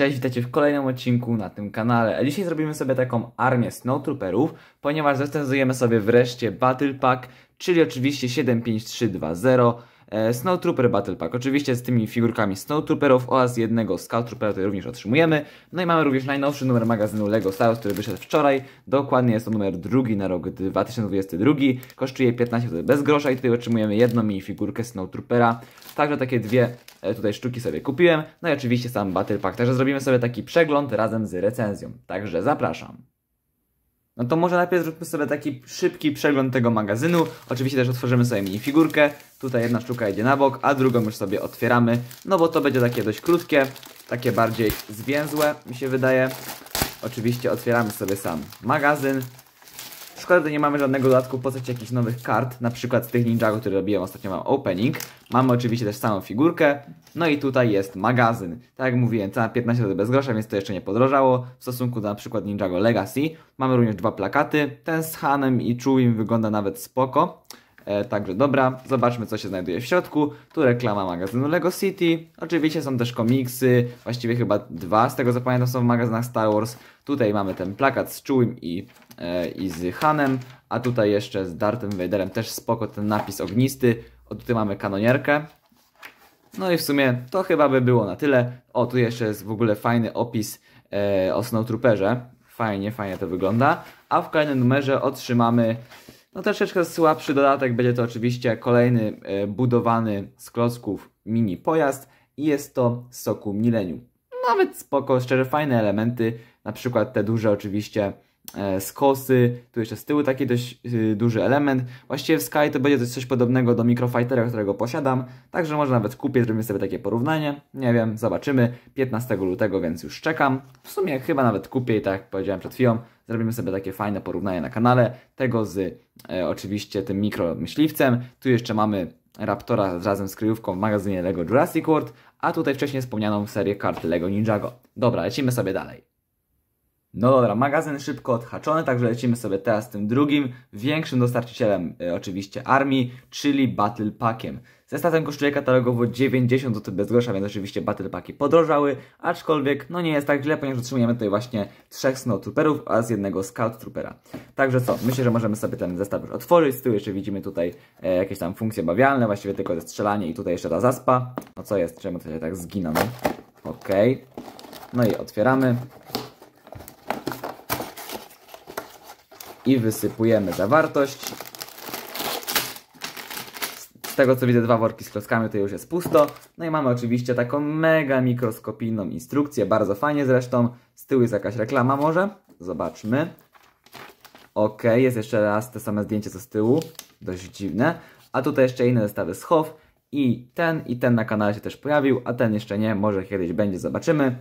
Cześć, witajcie w kolejnym odcinku na tym kanale. A dzisiaj zrobimy sobie taką armię Snowtrooperów, ponieważ recenzujemy sobie wreszcie Battle Pack, czyli oczywiście 75320 E, Snow Trooper Battle Pack. Oczywiście z tymi figurkami Snow Trooperów oraz jednego Scout Troopera tutaj również otrzymujemy. No i mamy również najnowszy numer magazynu LEGO Star Wars, który wyszedł wczoraj. Dokładnie jest to numer drugi na rok 2022. Kosztuje 15 zł bez grosza i tutaj otrzymujemy jedną minifigurkę Snow Troopera. Także takie dwie e, tutaj sztuki sobie kupiłem. No i oczywiście sam Battle Pack. Także zrobimy sobie taki przegląd razem z recenzją. Także zapraszam. No to może najpierw zróbmy sobie taki szybki przegląd tego magazynu. Oczywiście też otworzymy sobie minifigurkę. Tutaj jedna sztuka idzie na bok, a drugą już sobie otwieramy. No bo to będzie takie dość krótkie, takie bardziej zwięzłe mi się wydaje. Oczywiście otwieramy sobie sam magazyn. W składzie nie mamy żadnego dodatku w postaci jakichś nowych kart, na przykład tych Ninjago, które robiłem ostatnio, mam opening. Mamy oczywiście też samą figurkę, no i tutaj jest magazyn. Tak jak mówiłem, cena 15 zł bez grosza, więc to jeszcze nie podrożało w stosunku do na przykład Ninjago Legacy. Mamy również dwa plakaty, ten z Hanem i Chuim wygląda nawet spoko. E, także dobra, zobaczmy co się znajduje w środku. Tu reklama magazynu LEGO City. Oczywiście są też komiksy, właściwie chyba dwa z tego co pamiętam są w magazynach Star Wars. Tutaj mamy ten plakat z Czułym i, e, i z Hanem, a tutaj jeszcze z Darthem Vaderem też spoko ten napis ognisty. O, tutaj mamy kanonierkę. No i w sumie to chyba by było na tyle. O, tu jeszcze jest w ogóle fajny opis e, o Snowtrooperze. Fajnie, fajnie to wygląda. A w kolejnym numerze otrzymamy no troszeczkę słabszy dodatek będzie to oczywiście kolejny e, budowany z klocków mini pojazd i jest to z soku mileniu. Nawet spoko, szczerze fajne elementy, na przykład te duże oczywiście e, skosy, tu jeszcze z tyłu taki dość e, duży element. Właściwie w Sky to będzie coś podobnego do Microfightera, którego posiadam, także może nawet kupię, zrobię sobie takie porównanie. Nie wiem, zobaczymy. 15 lutego, więc już czekam. W sumie chyba nawet kupię i tak jak powiedziałem przed chwilą, Zrobimy sobie takie fajne porównanie na kanale. Tego z e, oczywiście tym mikromyśliwcem. Tu jeszcze mamy Raptora razem z kryjówką w magazynie LEGO Jurassic World, a tutaj wcześniej wspomnianą serię kart LEGO Ninjago. Dobra, lecimy sobie dalej. No dobra, magazyn szybko odhaczony, także lecimy sobie teraz tym drugim, większym dostarczycielem e, oczywiście armii, czyli Battle Packiem. Zestawem kosztuje katalogowo 90 zł bez grosza, więc oczywiście battle paki podrożały, aczkolwiek no nie jest tak źle, ponieważ otrzymujemy tutaj właśnie trzech snowtrooperów oraz jednego Scout Troopera. Także co, myślę, że możemy sobie ten zestaw już otworzyć, z tyłu jeszcze widzimy tutaj e, jakieś tam funkcje bawialne, właściwie tylko te strzelanie i tutaj jeszcze ta zaspa. No co jest, czemu tutaj tak zginą? No? No i otwieramy. I wysypujemy zawartość. Z tego co widzę, dwa worki z klockami, to już jest pusto. No i mamy oczywiście taką mega mikroskopijną instrukcję, bardzo fajnie zresztą. Z tyłu jest jakaś reklama może? Zobaczmy. Ok, jest jeszcze raz te same zdjęcie co z tyłu. Dość dziwne. A tutaj jeszcze inne zestawy schow. I ten, i ten na kanale się też pojawił, a ten jeszcze nie, może kiedyś będzie, zobaczymy.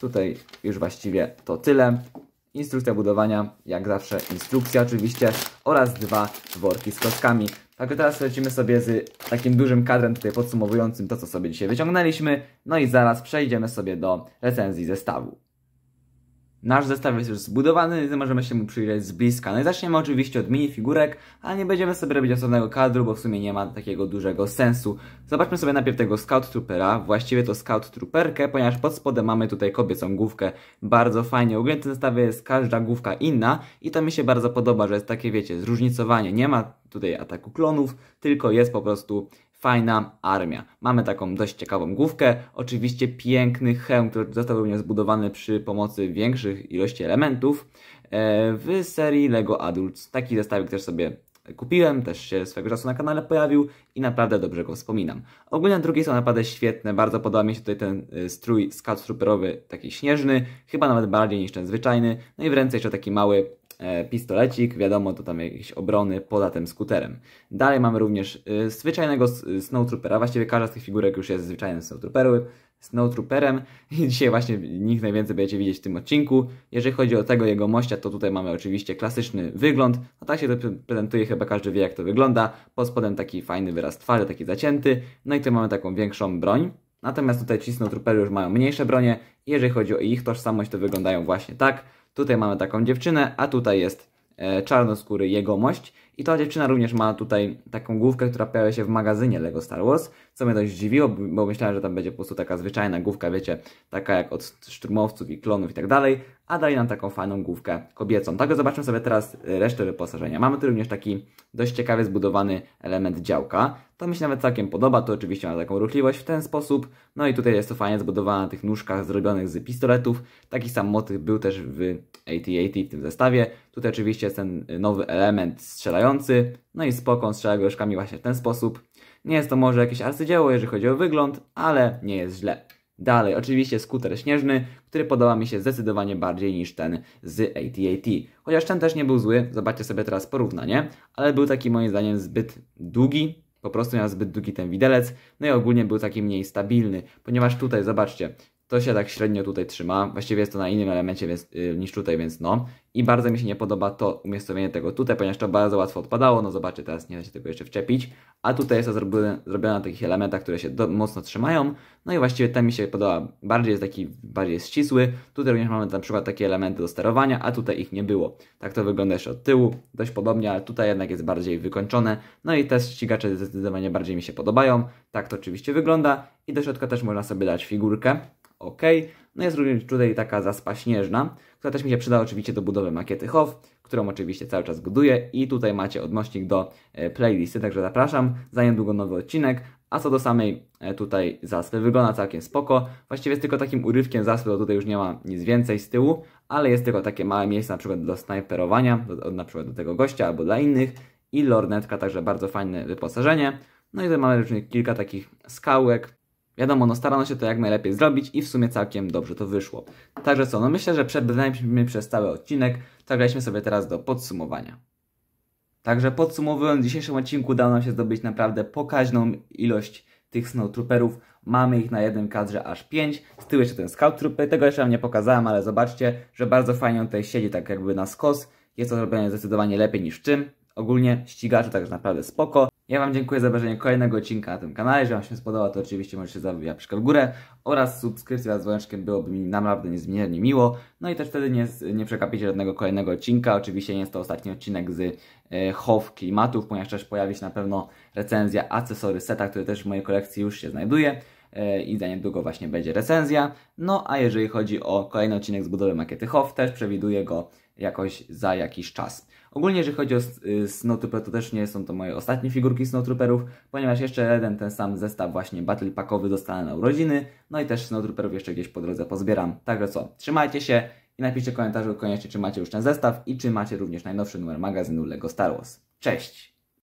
Tutaj już właściwie to tyle. Instrukcja budowania, jak zawsze instrukcja oczywiście oraz dwa worki z kostkami. Także teraz lecimy sobie z takim dużym kadrem tutaj podsumowującym to, co sobie dzisiaj wyciągnęliśmy. No i zaraz przejdziemy sobie do recenzji zestawu. Nasz zestaw jest już zbudowany, więc możemy się mu przyjrzeć z bliska. No i zaczniemy oczywiście od minifigurek, ale nie będziemy sobie robić osobnego kadru, bo w sumie nie ma takiego dużego sensu. Zobaczmy sobie najpierw tego Scout Troopera, właściwie to Scout Trooperkę, ponieważ pod spodem mamy tutaj kobiecą główkę, bardzo fajnie ogólnie w tym zestawie jest każda główka inna i to mi się bardzo podoba, że jest takie, wiecie, zróżnicowanie, nie ma tutaj ataku klonów, tylko jest po prostu fajna armia. Mamy taką dość ciekawą główkę, oczywiście piękny hełm, który został również zbudowany przy pomocy większych ilości elementów e, w serii LEGO Adults. Taki zestawik też sobie kupiłem, też się swego czasu na kanale pojawił i naprawdę dobrze go wspominam. Ogólnie drugie są naprawdę świetne, bardzo podoba mi się tutaj ten e, strój skat trooperowy, taki śnieżny, chyba nawet bardziej niż ten zwyczajny, no i w ręce jeszcze taki mały E, pistolecik, wiadomo, to tam jakieś obrony poza tym skuterem. Dalej mamy również y, zwyczajnego y, Snowtroopera, właściwie każda z tych figurek już jest zwyczajnym Snowtrooperem, i dzisiaj właśnie nich najwięcej będziecie widzieć w tym odcinku. Jeżeli chodzi o tego jego mościa, to tutaj mamy oczywiście klasyczny wygląd, no tak się to prezentuje, chyba każdy wie jak to wygląda. Pod spodem taki fajny wyraz twarzy, taki zacięty, no i tu mamy taką większą broń. Natomiast tutaj cisnotrupery już mają mniejsze bronie. Jeżeli chodzi o ich tożsamość, to wyglądają właśnie tak. Tutaj mamy taką dziewczynę, a tutaj jest e, czarnoskóry jegomość. I ta dziewczyna również ma tutaj taką główkę, która pojawia się w magazynie LEGO Star Wars, co mnie dość zdziwiło, bo myślałem, że tam będzie po prostu taka zwyczajna główka, wiecie, taka jak od szturmowców i klonów i tak dalej, a dali nam taką fajną główkę kobiecą. Także zobaczmy sobie teraz resztę wyposażenia. Mamy tu również taki dość ciekawie zbudowany element działka. To mi się nawet całkiem podoba, to oczywiście ma taką ruchliwość w ten sposób. No i tutaj jest to fajnie zbudowane na tych nóżkach zrobionych z pistoletów. Taki sam motyw był też w AT-AT w tym zestawie. Tutaj oczywiście jest ten nowy element strzelający. No i spoko, strzela gorzkami właśnie w ten sposób. Nie jest to może jakieś arcydzieło, jeżeli chodzi o wygląd, ale nie jest źle. Dalej, oczywiście skuter śnieżny, który podoba mi się zdecydowanie bardziej niż ten z atat, Chociaż ten też nie był zły, zobaczcie sobie teraz porównanie, ale był taki moim zdaniem zbyt długi, po prostu miał zbyt długi ten widelec, no i ogólnie był taki mniej stabilny, ponieważ tutaj, zobaczcie, to się tak średnio tutaj trzyma. Właściwie jest to na innym elemencie więc, yy, niż tutaj, więc no. I bardzo mi się nie podoba to umiejscowienie tego tutaj, ponieważ to bardzo łatwo odpadało. No zobaczę, teraz nie da się tego jeszcze wczepić. A tutaj jest to zrobione, zrobione na takich elementach, które się do, mocno trzymają. No i właściwie ten mi się podoba bardziej, jest taki bardziej ścisły. Tutaj również mamy na przykład takie elementy do sterowania, a tutaj ich nie było. Tak to wygląda jeszcze od tyłu, dość podobnie, ale tutaj jednak jest bardziej wykończone. No i te ścigacze zdecydowanie bardziej mi się podobają. Tak to oczywiście wygląda. I do środka też można sobie dać figurkę ok. No jest również tutaj taka zaspa śnieżna, która też mi się przyda oczywiście do budowy makiety HOF, którą oczywiście cały czas buduję i tutaj macie odnośnik do e, playlisty, także zapraszam, za niedługo nowy odcinek, a co do samej e, tutaj zaspy, wygląda całkiem spoko. Właściwie jest tylko takim urywkiem zaspy, bo tutaj już nie ma nic więcej z tyłu, ale jest tylko takie małe miejsce na przykład do snajperowania, do, na przykład do tego gościa albo dla innych i lornetka, także bardzo fajne wyposażenie. No i tutaj mamy kilka takich skałek, Wiadomo, no starano się to jak najlepiej zrobić i w sumie całkiem dobrze to wyszło. Także co, no myślę, że przebrnęliśmy przez cały odcinek, zagraliśmy tak sobie teraz do podsumowania. Także podsumowując, w dzisiejszym odcinku udało nam się zdobyć naprawdę pokaźną ilość tych snowtrooperów. Mamy ich na jednym kadrze aż 5. Z tyłu jeszcze ten scout trooper, tego jeszcze wam nie pokazałem, ale zobaczcie, że bardzo fajnie on tutaj siedzi tak jakby na skos. Jest to zrobione zdecydowanie lepiej niż czym. Ogólnie ścigacze także naprawdę spoko. Ja Wam dziękuję za obejrzenie kolejnego odcinka na tym kanale. Jeżeli Wam się spodoba, to oczywiście możecie zabić łapkę w górę oraz subskrypcja z dzwoneczkiem byłoby mi naprawdę niezmiernie miło. No i też wtedy nie, nie przekapicie żadnego kolejnego odcinka. Oczywiście nie jest to ostatni odcinek z e, Hof Klimatów, ponieważ też pojawi się na pewno recenzja akcesory seta, który też w mojej kolekcji już się znajduje e, i za niedługo właśnie będzie recenzja. No a jeżeli chodzi o kolejny odcinek z budowy makiety HOF, też przewiduję go jakoś za jakiś czas. Ogólnie jeżeli chodzi o y, Snowtrooper, to też nie są to moje ostatnie figurki Snowtrooperów, ponieważ jeszcze jeden ten sam zestaw właśnie Battle Packowy dostałem na urodziny, no i też Snowtrooperów jeszcze gdzieś po drodze pozbieram. Także co, trzymajcie się i napiszcie w komentarzu koniecznie, czy macie już ten zestaw i czy macie również najnowszy numer magazynu LEGO Star Wars. Cześć!